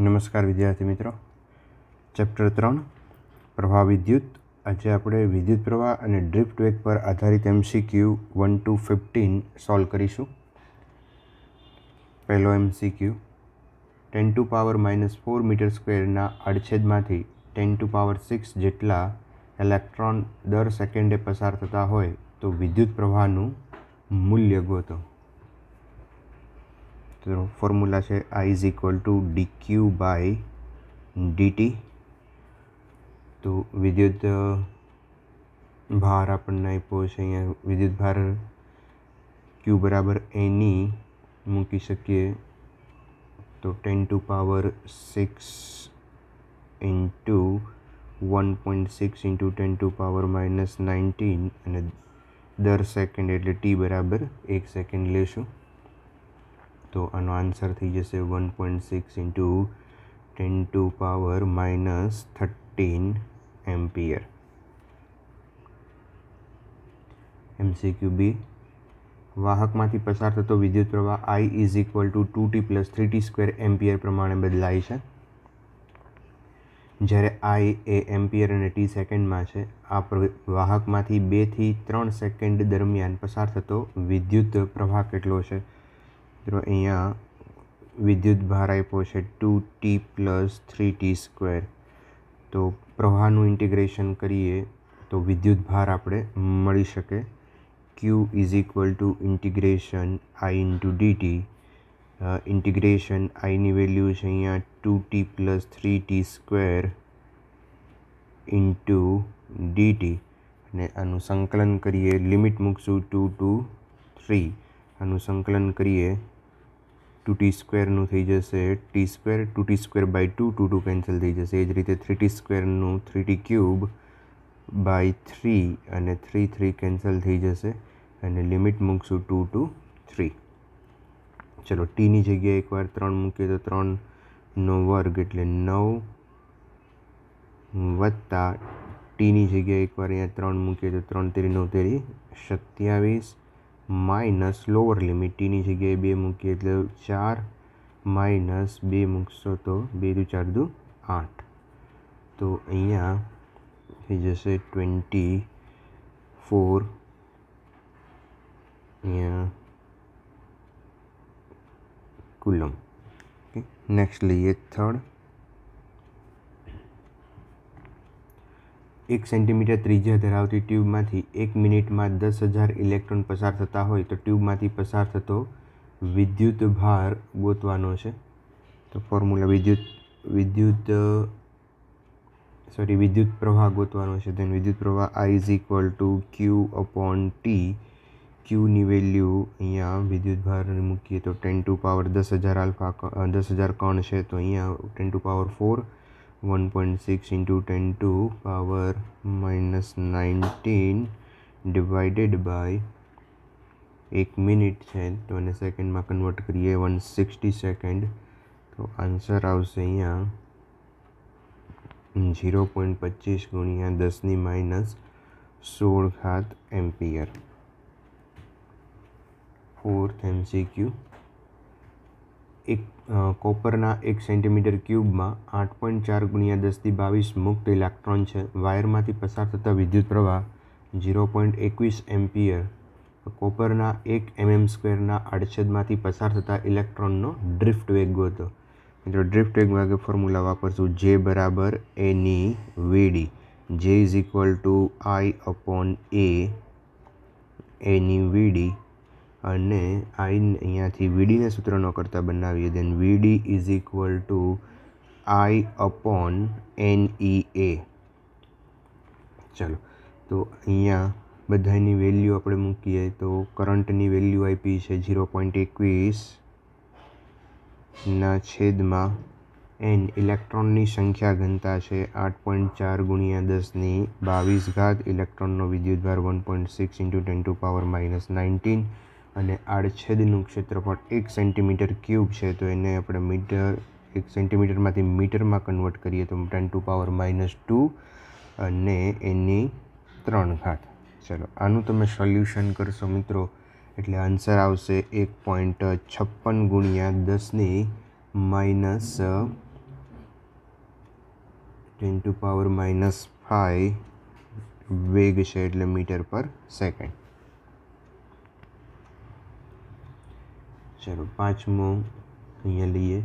નમસ્કાર વિદ્યાર્થી મિત્રો ચેપ્ટર ત્રણ પ્રવાહ વિદ્યુત આજે આપણે વિદ્યુત પ્રવાહ અને ડ્રિફ્ટ વેગ પર આધારિત MCQ one to fifteen solve કરીશું પહેલો MCQ ten to power minus four metre સ્ક્વેરના અડછેદમાંથી ટેન ટુ પાવર સિક્સ જેટલા ઇલેક્ટ્રોન દર સેકન્ડે પસાર થતા હોય તો વિદ્યુત પ્રવાહનું મૂલ્ય ગોતો તો ફોર્મ્યુલા છે I is equal to D Q by DT તો વિદ્યુત ભાર આપણને આપ્યો છે અહીંયા વિદ્યુત ભાર ક્યુ બરાબર એની e મૂકી શકીએ તો ten to power six into one point six into ten to power minus nineteen અને દર સેકન્ડ એટલે ટી બરાબર એક સેકન્ડ લેશું તો આનો આન્સર થઈ જશે one point six into ten to power minus thirteen ampere MCQ B વાહકમાંથી પસાર થતો વિદ્યુત પ્રવાહ I is equal to two T plus three T square ampere પ્રમાણે બદલાય છે જ્યારે આઈ એ એમ્પિયર અને ટી સેકન્ડમાં છે આ વાહકમાંથી બેથી ત્રણ સેકન્ડ દરમિયાન પસાર થતો વિદ્યુત પ્રવાહ કેટલો છે મિત્રો અહીંયા ભાર આપ્યો છે two T plus three T square તો પ્રવાહનું ઇન્ટિગ્રેશન કરીએ તો વિદ્યુત ભાર આપણે મળી શકે Q is equal to integration I into DT integration આઈની વેલ્યુ છે અહીંયા two T plus three T square into DT અને આનું સંકલન કરીએ લિમિટ મૂકશું ટુ ટુ થ્રી આનું સંકલન કરીએ ટુ ટી સ્ક્વેરનું થઈ જશે T square two T square by two two two cancel થઈ જશે એ જ રીતે થ્રી ટી સ્ક્વેરનું three T cube by three અને થ્રી થ્રી કેન્સલ થઈ જશે અને લિમિટ મૂકશું ટુ ટુ થ્રી ચલો ટીની જગ્યાએ એકવાર ત્રણ મૂકીએ તો ત્રણનો વર્ગ એટલે નવ વત્તા ટીની જગ્યાએ એકવાર અહીંયા ત્રણ મૂકીએ તો ત્રણ તેરી નવ તેરી સત્યાવીસ માઇનસ લોવર લિમિટ ટીની જગ્યાએ બે મૂકીએ એટલે ચાર માઇનસ બે મૂકશો તો બે દુ ચાર દુ આઠ તો અહીંયા થઈ જશે ટ્વેન્ટી ફોર અહીંયા કુલમ નેક્સ્ટ લઈએ થર્ડ એક સેન્ટીમીટર ત્રિજ્યા ધરાવતી ટ્યુબમાંથી એક મિનિટમાં દસ હજાર ઇલેક્ટ્રોન પસાર થતા હોય તો ટ્યુબમાંથી પસાર થતો વિદ્યુત ભાર ગોતવાનો છે તો ફોર્મ્યુલા વિદ્યુત વિદ્યુત સોરી વિદ્યુત પ્રવાહ ગોતવાનો છે ધેન વિદ્યુત પ્રવાહ I is equal to Q upon T ક્યુની વેલ્યુ અહીંયા વિદ્યુત ભાર મૂકીએ તો ટેન ટુ પાવર દસ હજાર આલ્ફા દસ હજાર કણ છે તો અહીંયા ten to power four one point six into ten to power minus nineteen divided by एक मिनिट है तो ने सेकेंड में कन्वर्ट करिए वन सिक्सटी सेकेंड तो आंसर आशे अँ जीरो पॉइंट पच्चीस गुणिया दस नी माइनस सोल घात ampere fourth M C Q એક કોપરના એક સેન્ટીમીટર ક્યુબમાં આઠ પોઈન્ટ ચાર ગુણ્યા દસથી બાવીસ મુક્ત ઇલેક્ટ્રોન છે વાયરમાંથી પસાર થતા વિદ્યુત પ્રવાહ ઝીરો પોઈન્ટ એકવીસ એમ્પિયર કોપરના એક એમએમ સ્ક્વેરના આડછેદમાંથી પસાર થતા ઇલેક્ટ્રોનનો ડ્રિફ્ટ વેગ હતો મિત્રો ડ્રિફ્ટ વેગ વાગે ફોર્મ્યુલા વાપરશું જે બરાબર N E VD J is equal to I upon A N E VD અને આઈન અહીંયાથી વીડીને સૂત્રનો કરતાં બનાવીએ then VD is equal to I upon N E A ચાલો તો અહીંયા બધાની વેલ્યુ આપણે મૂકીએ તો કરંટની વેલ્યુ આઈપી છે ઝીરો પોઈન્ટ એકવીસના છેદમાં એન ઇલેક્ટ્રોનની સંખ્યા ઘનતા છે આઠ પોઈન્ટ ચાર ગુણ્યા દસની બાવીસ ઘાત ઇલેક્ટ્રોનનો વિદ્યુતભાર one point six into ten to power minus nineteen અને આડછેદનું ક્ષેત્રફળ એક સેન્ટીમીટર ક્યુબ છે તો એને આપણે મીટર એક સેન્ટીમીટરમાંથી મીટરમાં કન્વર્ટ કરીએ તો ten to power minus two અને એની ત્રણ ઘાત ચલો આનું તમે સોલ્યુશન કરશો મિત્રો એટલે આન્સર આવશે એક પોઈન્ટ છપ્પન ગુણ્યા દસની minus ten to power minus five વેગ છે એટલે મીટર પર સેકન્ડ ચાલો પાંચમો અહીંયા લઈએ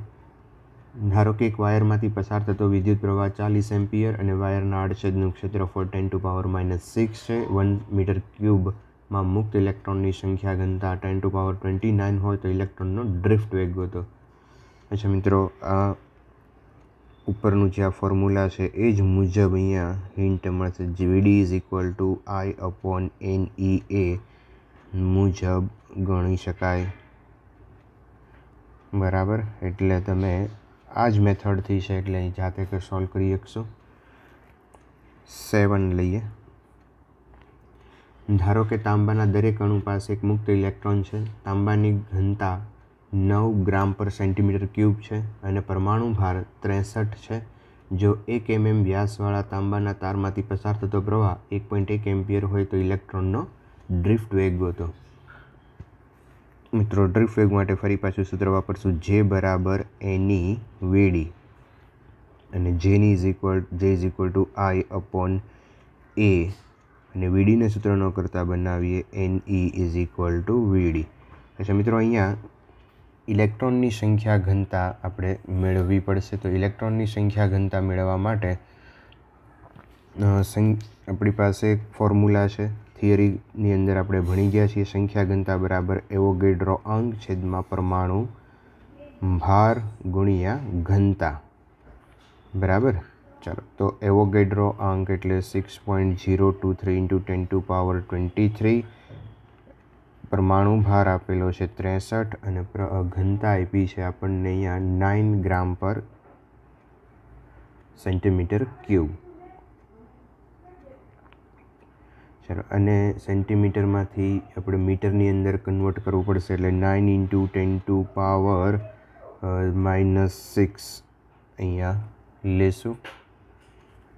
ધારો કે એક વાયરમાંથી પસાર થતો વિદ્યુત પ્રવાહ ચાલીસ એમ્પિયર અને વાયરના આડછેદનું ક્ષેત્રફળ ten to power minus six છે વન મીટર ક્યુબમાં મુક્ત ઇલેક્ટ્રોનની સંખ્યા ઘનતા ten to power twenty nine હોય તો ઇલેક્ટ્રોનનો ડ્રિફ્ટ વેગ હતો અચ્છા મિત્રો આ ઉપરનું જે આ ફોર્મ્યુલા છે એ જ મુજબ અહીંયા હિન્ટ મળશે જીવીડી is equal to I upon N E A મુજબ ગણી શકાય બરાબર એટલે તમે આ જ મેથડથી છે એટલે અહીં જાતે કે સોલ્વ કરી શકશો સેવન લઈએ ધારો કે તાંબાના દરેક અણુ પાસે એક મુક્ત ઇલેક્ટ્રોન છે તાંબાની ઘનતા નવ ગ્રામ પર સેન્ટીમીટર ક્યુબ છે અને પરમાણુ ભાર ત્રેસઠ છે જો એક એમ વ્યાસવાળા તાંબાના તારમાંથી પસાર થતો પ્રવાહ એક પોઈન્ટ એક એમ્પિયર હોય તો ઇલેક્ટ્રોનનો ડ્રિફ્ટ વેગ ગોતો મિત્રો ડ્રીફ વેગ માટે ફરી પાછું સૂત્ર વાપરશું જે બરાબર એની વીડી e અને જેની is equal J is equal to I upon A અને વીડીને સૂત્ર ન કરતાં બનાવીએ N E is equal to VD અચ્છા મિત્રો અહીંયા ઇલેક્ટ્રોનની સંખ્યા ઘનતા આપણે મેળવવી પડશે તો ઇલેક્ટ્રોનની સંખ્યા ઘનતા મેળવવા માટે આપણી પાસે એક ફોર્મ્યુલા છે થિયરીની અંદર આપણે ભણી ગયા છીએ સંખ્યા ઘનતા બરાબર એવોગેડ્રો અંક છેદમાં પરમાણુ ભાર ગુણ્યા ઘનતા બરાબર ચાલો તો એવોગેડ્રો અંક એટલે six point zero two three into ten to power twenty three પરમાણુ ભાર આપેલો છે ત્રેસઠ અને ઘનતા આપી છે આપણને અહીંયા નાઇન ગ્રામ પર સેન્ટીમીટર ક્યુબ ચાલો અને સેન્ટીમીટરમાંથી આપણે મીટરની અંદર કન્વર્ટ કરવું પડશે એટલે nine into ten to power minus six અહીંયા લેશું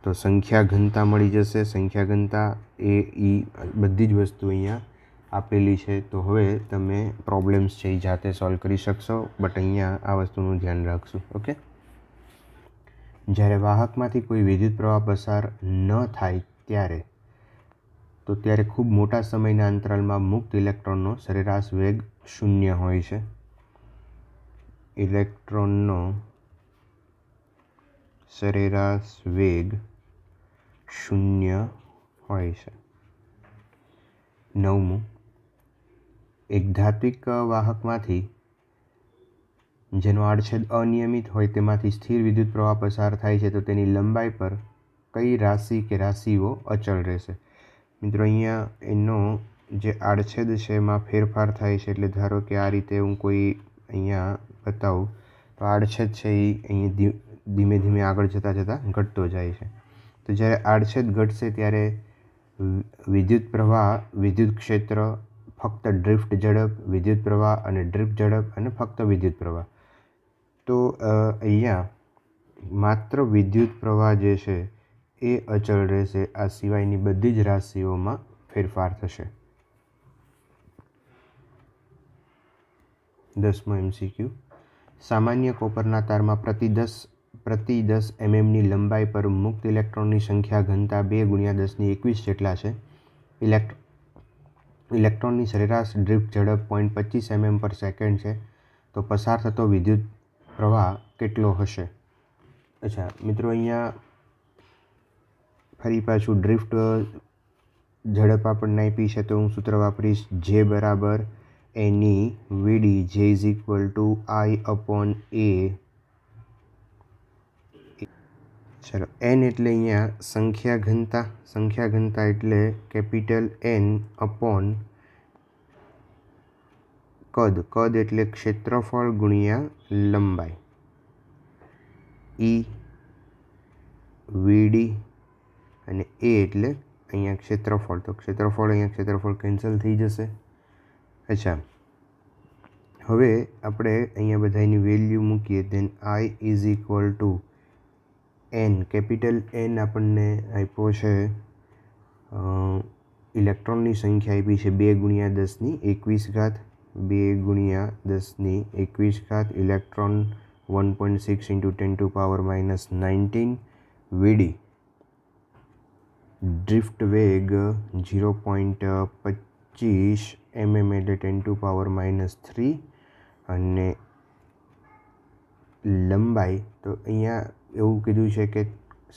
તો સંખ્યા ઘનતા મળી જશે સંખ્યા ઘનતા એ ઈ બધી જ વસ્તુ અહીંયા આપેલી છે તો હવે તમે પ્રોબ્લેમ્સ છે એ જાતે સોલ્વ કરી શકશો બટ અહીંયા આ વસ્તુનું ધ્યાન રાખશું ઓકે જ્યારે વાહકમાંથી કોઈ વિદ્યુત પ્રવાહ પસાર ન થાય ત્યારે તો ત્યારે ખૂબ મોટા સમયના અંતરાલમાં મુક્ત ઇલેક્ટ્રોનનો સરેરાશ વેગ શૂન્ય હોય છે ઇલેક્ટ્રોનનો સરેરાશ વેગ શૂન્ય હોય છે નવમું એક ધાત્વિક વાહકમાંથી જેનો આડછેદ અનિયમિત હોય તેમાંથી સ્થિર વિદ્યુત પ્રવાહ પસાર થાય છે તો તેની લંબાઈ પર કઈ રાશિ કે રાશિઓ અચળ રહેશે મિત્રો અહીંયા એનો જે આડછેદ છે એમાં ફેરફાર થાય છે એટલે ધારો કે આ રીતે હું કોઈ અહીંયા બતાવું તો આડછેદ છે એ અહીં ધીમે ધીમે આગળ જતાં જતાં ઘટતો જાય છે તો જ્યારે આડછેદ ઘટશે ત્યારે વિદ્યુત પ્રવાહ વિદ્યુત ક્ષેત્ર ફક્ત ડ્રિફ્ટ ઝડપ વિદ્યુત પ્રવાહ અને ડ્રિફ્ટ ઝડપ અને ફક્ત વિદ્યુત પ્રવાહ તો અહીંયા માત્ર વિદ્યુત પ્રવાહ જે છે એ અચળ રહેશે આ સિવાયની બધી જ રાશિઓમાં ફેરફાર થશે દસમો એમસીક્યુ સામાન્ય કોપરના તારમાં પ્રતિ દસ પ્રતિ દસ એમએમની લંબાઈ પર મુક્ત ઇલેક્ટ્રોનની સંખ્યા ઘનતા બે ગુણ્યા દસની એકવીસ જેટલા છે ઇલેક્ટ ઇલેક્ટ્રોનની સરેરાશ ડ્રિફ્ટ ઝડપ પોઈન્ટ પચીસ એમએમ પર સેકન્ડ છે તો પસાર થતો વિદ્યુત પ્રવાહ કેટલો હશે અચ્છા મિત્રો અહીંયા ફરી પાછું ડ્રિફ્ટ ઝડપ આપણને આપી છે તો હું સૂત્ર વાપરીશ જે બરાબર N E VD J is equal to I upon A ચલો એન એટલે અહીંયા સંખ્યા ઘનતા સંખ્યા ઘનતા એટલે કેપિટલ એન અપોન કદ કદ એટલે ક્ષેત્રફળ ગુણ્યા લંબાઈ ઈ e, વીડી અને એ એટલે અહીંયા ક્ષેત્રફળ તો ક્ષેત્રફળ અહીંયા ક્ષેત્રફળ કેન્સલ થઈ જશે અચ્છા હવે આપણે અહીંયા બધાની વેલ્યુ મૂકીએ then I is equal to N capital N આપણને આપ્યો છે ઇલેક્ટ્રોનની સંખ્યા આપી છે બે ગુણ્યા દસની એકવીસ ઘાત બે ગુણ્યા દસની એકવીસ ઘાત electron one point six into ten to power minus nineteen VD drift વેગ ઝીરો પોઈન્ટ પચીસ એમએમ એટલે ten to power minus three અને લંબાઈ તો અહીંયા એવું કીધું છે કે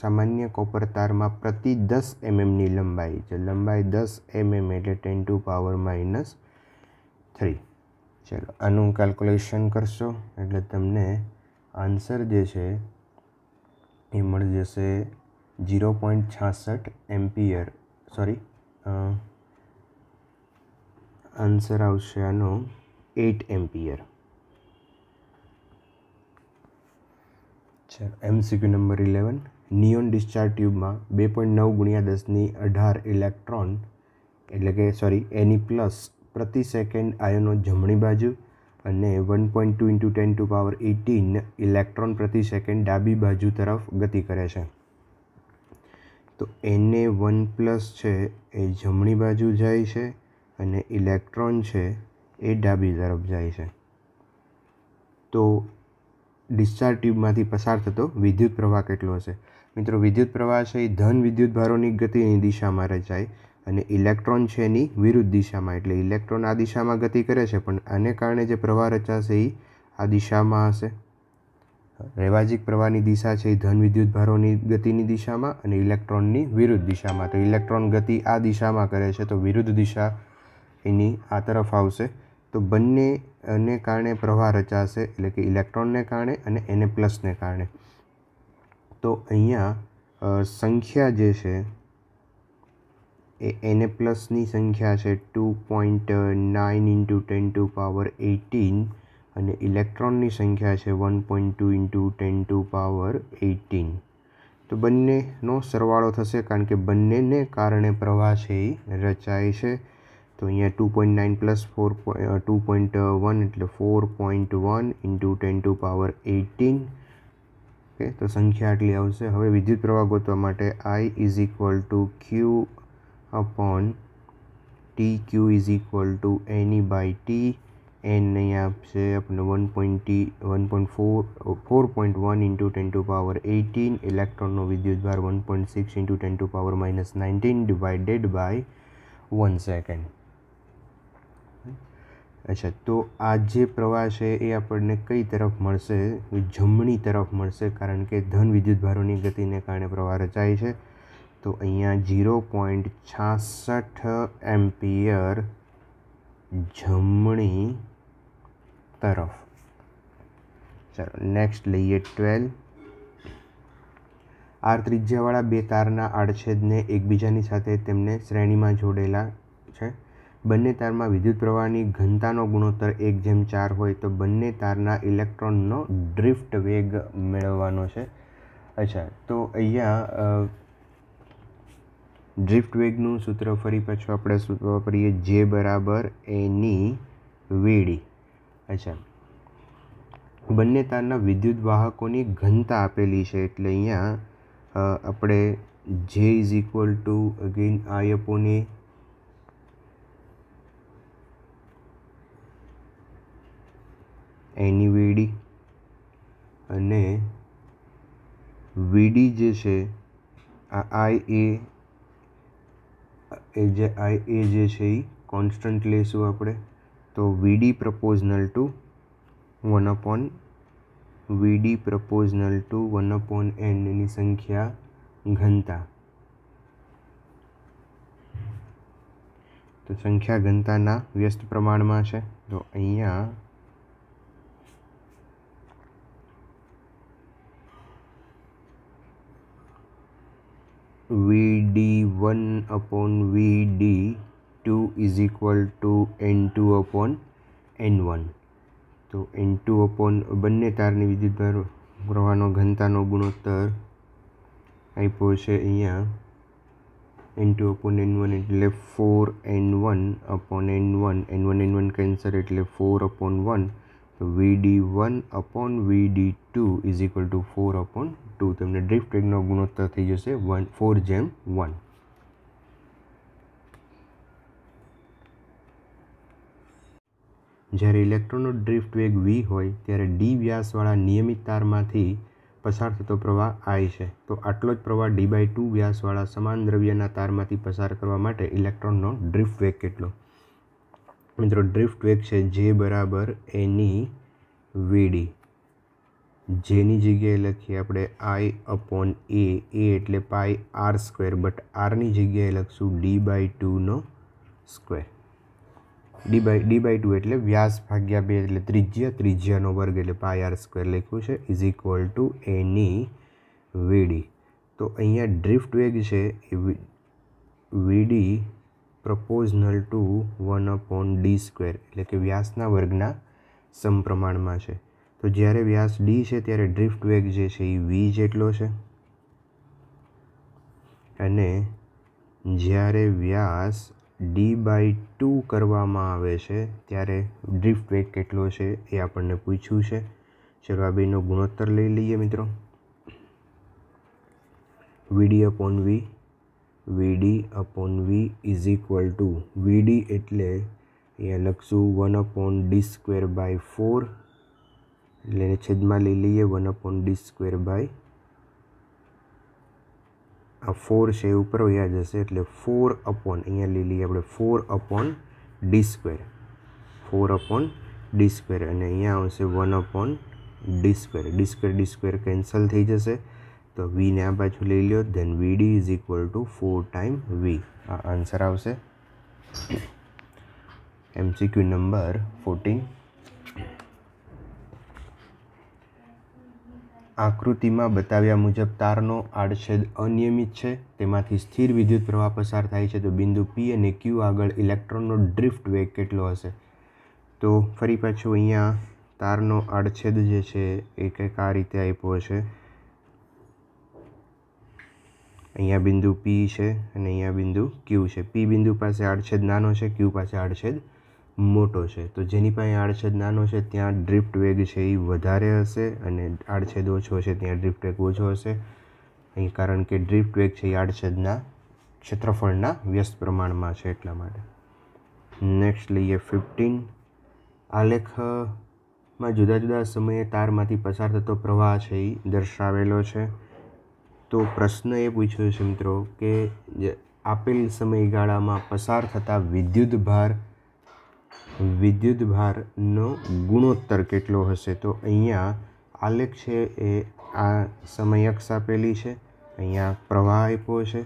સામાન્ય કોપર તારમાં પ્રતિ દસ એમએમની લંબાઈ છે લંબાઈ દસ એમએમ એટલે ten to power minus three ચાલો આનું કેલ્ક્યુલેશન કરશો એટલે તમને આન્સર જે છે એ મળી જશે જીરો પોઈન્ટ છાસઠ એમ્પિયર સોરી આન્સર આવશે આનો eight ampere MCQ number eleven neon discharge ટ્યુબમાં બે પોઈન્ટ નવ ગુણ્યા દસની અઢાર ઇલેક્ટ્રોન એટલે કે સોરી એની પ્લસ પ્રતિ સેકન્ડ આયનો જમણી બાજુ અને one point two into ten to power eighteen electron પ્રતિ સેકન્ડ ડાબી બાજુ તરફ ગતિ કરે છે તો એને વન પ્લસ છે એ જમણી બાજુ જાય છે અને ઇલેક્ટ્રોન છે એ ડાબી તરફ જાય છે તો ડિસ્ચાર્જ ટ્યુબમાંથી પસાર થતો વિદ્યુત પ્રવાહ કેટલો હશે મિત્રો વિદ્યુત પ્રવાહ છે એ ધન વિદ્યુત ભારોની ગતિની દિશામાં રચાય અને ઇલેક્ટ્રોન છે એની વિરુદ્ધ દિશામાં એટલે ઇલેક્ટ્રોન આ દિશામાં ગતિ કરે છે પણ આને કારણે જે પ્રવાહ રચાશે એ આ દિશામાં હશે રેવાજિક પ્રવાહની દિશા છે એ ધન વિદ્યુત ભારોની ગતિની દિશામાં અને ઇલેક્ટ્રોનની વિરુદ્ધ દિશામાં તો ઇલેક્ટ્રોન ગતિ આ દિશામાં કરે છે તો વિરુદ્ધ દિશા એની આ તરફ આવશે તો બંનેને કારણે પ્રવાહ રચાશે એટલે કે ઇલેક્ટ્રોનને કારણે અને એને પ્લસને કારણે તો અહીંયા સંખ્યા જે છે એ એને પ્લસની સંખ્યા છે two point nine into ten to power eighteen અને ઇલેક્ટ્રોનની સંખ્યા છે one point two into ten to power eighteen તો બંનેનો સરવાળો થશે કારણ કે બંનેને કારણે પ્રવાહ છે એ રચાય છે તો અહીંયા two point nine plus four two point one એટલે four point one into ten to power eighteen okay તો સંખ્યા આટલી આવશે હવે વિદ્યુત પ્રવાહ ગોતવા માટે I is equal to Q upon T Q is equal to N E by T N નહીં આપશે આપણને one point one point four four point one into ten to power eighteen ઇલેક્ટ્રોનનો વિદ્યુતભાર one point six into ten to power minus nineteen divided by one second અચ્છા તો આ જે પ્રવાહ છે એ આપણને કઈ તરફ મળશે જમણી તરફ મળશે કારણ કે ધન વિદ્યુતભારોની ગતિને કારણે પ્રવાહ રચાય છે તો અહીંયા ઝીરો પોઈન્ટ છાસઠ એમ્પિયર જમણી તરફ ચાલો નેક્સ્ટ લઈએ ટ્વેલ્વ આર ત્રિજ્યાવાળા બે તારના આડછેદને એકબીજાની સાથે તેમને શ્રેણીમાં જોડેલા છે બંને તારમાં વિદ્યુત પ્રવાહની ઘનતાનો ગુણોત્તર એક જેમ ચાર હોય તો બંને તારના ઇલેક્ટ્રોનનો ડ્રિફ્ટ વેગ મેળવવાનો છે અચ્છા તો અહીંયા ડ્રિફ્ટ વેગનું સૂત્ર ફરી પાછું આપણે વાપરીએ જે બરાબર એની વીડી અચ્છા બંને તારના વિદ્યુત વાહકોની ઘનતા આપેલી છે એટલે અહીંયા આપણે જે is equal to again I upon N E VD અને વીડી જે છે આ આઈ એ જે આઈ એ જે છે એ કોન્સ્ટન્ટ લેશું આપણે તો VD proportional to one upon VD proportional to one upon એનની સંખ્યા ઘનતા તો સંખ્યા ઘનતાના વ્યસ્ત પ્રમાણમાં છે તો અહીંયા V D one upon V D two is equal to equal two upon N one તો ટુ અપોન બંને તારની વિદ્યુતભાર પ્રવાહનો ઘનતાનો ગુણોત્તર આપ્યો છે અહીંયા N two upon N one એટલે four one upon 4 one upon one N one cancel એટલે ફોર અપોન વન તો one vd1 upon vd2 is equal to four upon two તમને ડ્રિફ્ટ વેગનો ગુણોત્તર થઈ જશે વન ફોર જેમ વન જ્યારે ઇલેક્ટ્રોનનો ડ્રિફ્ટ વેગ વી હોય ત્યારે ડી વ્યાસવાળા નિયમિત તારમાંથી પસાર થતો પ્રવાહ i છે તો આટલો જ પ્રવાહ ડી બાય ટુ વ્યાસવાળા સમાન દ્રવ્યના તારમાંથી પસાર કરવા માટે ઇલેક્ટ્રોનનો ડ્રિફ્ટ વેગ કેટલો મિત્રો ડ્રિફ્ટ વેગ છે જે બરાબર એની વીડી જેની જગ્યાએ લખીએ આપણે આઈ અપોન એ એ એટલે પાઈ આર સ્ક્વેર બટ આરની જગ્યાએ લખશું ડી બાય ટુનો square D by D by two એટલે વ્યાસ ભાગ્યા બે એટલે ત્રિજ્યા ત્રિજ્યાનો વર્ગ એટલે પાય આર સ્ક્વેર લખ્યું છે is equal to N E VD તો અહીંયા ડ્રિફ્ટ વેગ છે એ VD proportional to one upon D square એટલે કે વ્યાસના વર્ગના સમપ્રમાણમાં છે તો જ્યારે વ્યાસ ડી છે ત્યારે ડ્રિફ્ટ વેગ જે છે એ વી જેટલો છે અને જ્યારે વ્યાસ ડી બાય ટુ કરવામાં આવે છે ત્યારે ડ્રિફ્ટ વેગ કેટલો છે એ આપણને પૂછ્યું છે ચલો આ બેનો ગુણોત્તર લઈ લઈએ મિત્રો VD upon V VD upon V is equal to VD એટલે અહીંયા લખશું one upon D square by four એટલે છેદમાં લઈ લઈએ one upon D square by આ ફોર છે ઉપર વયા જશે એટલે ફોર અપોન અહીંયા લઈ લઈએ આપણે four upon D square four upon D square અને અહીંયા આવશે one upon D square D square D square cancel થઈ જશે તો વીને આ બાજુ લઈ લો then V D is equal to four time V આ આન્સર આવશે એમસીક્યુ નંબર ફોર્ટીન આકૃતિમાં બતાવ્યા મુજબ તારનો આડછેદ અનિયમિત છે તેમાંથી સ્થિર વિદ્યુત પ્રવાહ પસાર થાય છે તો બિંદુ પી અને ક્યુ આગળ ઇલેક્ટ્રોનનો ડ્રિફ્ટ વેગ કેટલો હશે તો ફરી પાછું અહીંયા તારનો આડછેદ જે છે એ કંઈક આ રીતે આપ્યો છે અહીંયા બિંદુ પી છે અને અહીંયા બિંદુ ક્યુ છે પી બિંદુ પાસે આડછેદ નાનો છે ક્યુ પાસે આડછેદ મોટો છે તો જેની પાસે આડછેદ નાનો છે ત્યાં ડ્રિફ્ટ વેગ છે એ વધારે હશે અને આડછેદ ઓછો છે ત્યાં ડ્રિફ્ટ વેગ ઓછો હશે અહીં કારણ કે ડ્રિફ્ટ વેગ છે એ આડછેદના ક્ષેત્રફળના વ્યસ્ત પ્રમાણમાં છે એટલા માટે નેક્સ્ટ લઈએ ફિફ્ટીન આલેખમાં જુદા જુદા સમયે તારમાંથી પસાર થતો પ્રવાહ છે એ દર્શાવેલો છે તો પ્રશ્ન એ પૂછ્યો છે મિત્રો કે આપેલ સમયગાળામાં પસાર થતા વિદ્યુત ભાર વિદ્યુતભારનો ગુણોત્તર કેટલો હશે તો અહીંયા આલેખ છે એ આ સમયક્ષ આપેલી છે અહીંયા પ્રવાહ આપ્યો છે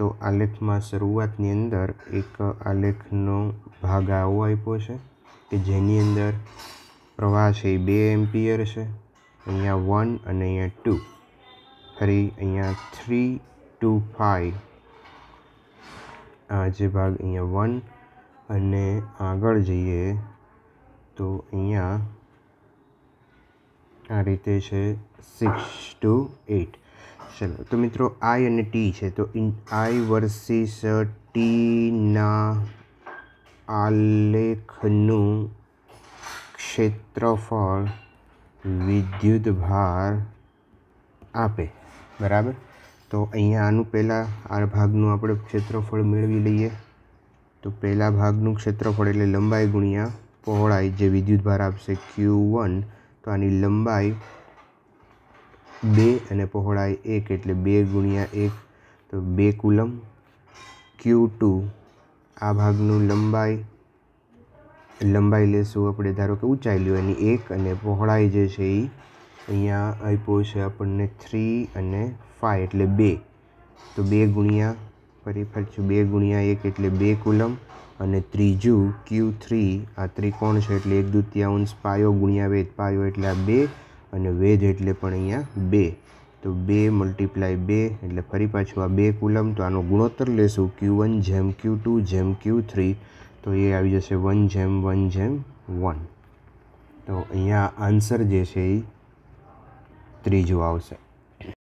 તો આલેખમાં શરૂઆતની અંદર એક આલેખનો ભાગ આવો આપ્યો છે કે જેની અંદર પ્રવાહ છે એ બે એમ્પિયર છે અહીંયા વન અને અહીંયા ટુ ફરી અહીંયા થ્રી ટુ ફાઈવ આ જે ભાગ અહીંયા વન અને આગળ જઈએ તો અહીંયા આ રીતે છે સિક્સ ટુ એટ ચલો તો મિત્રો આઈ અને ટી છે તો ઇન આઈ વર્સિસ ટીના આલેખનું ક્ષેત્રફળ વિદ્યુત ભાર આપે બરાબર તો અહીંયા આનું પહેલાં આ ભાગનું આપણે ક્ષેત્રફળ મેળવી લઈએ તો પહેલા ભાગનું ક્ષેત્રફળ એટલે લંબાઈ ગુણ્યા પહોળાઈ જે વિદ્યુત વિદ્યુતભાર આપશે ક્યુ વન તો આની લંબાઈ બે અને પહોળાઈ એક એટલે બે ગુણ્યા એક તો બે કુલમ ક્યુ ટુ આ ભાગનું લંબાઈ લંબાઈ લેશું આપણે ધારો કે ઊંચાઈ લ્યો એની એક અને પહોળાઈ જે છે એ અહીંયા આપ્યો છે આપણને થ્રી અને ફાઇવ એટલે બે તો બે ગુણ્યા ફરી પાછું બે ગુણ્યા એક એટલે બે કુલમ અને ત્રીજું ક્યુ થ્રી આ ત્રિકોણ છે એટલે એક દુત્યાંશ પાયો ગુણ્યા વેદ પાયો એટલે આ બે અને વેદ એટલે પણ અહીંયા બે તો બે મલ્ટીપ્લાય બે એટલે ફરી પાછું આ બે કુલમ તો આનો ગુણોત્તર લેશું ક્યુ વન જેમ ક્યુ ટુ જેમ ક્યુ થ્રી તો એ આવી જશે વન જેમ વન જેમ વન તો અહીંયા આન્સર જે છે એ ત્રીજું આવશે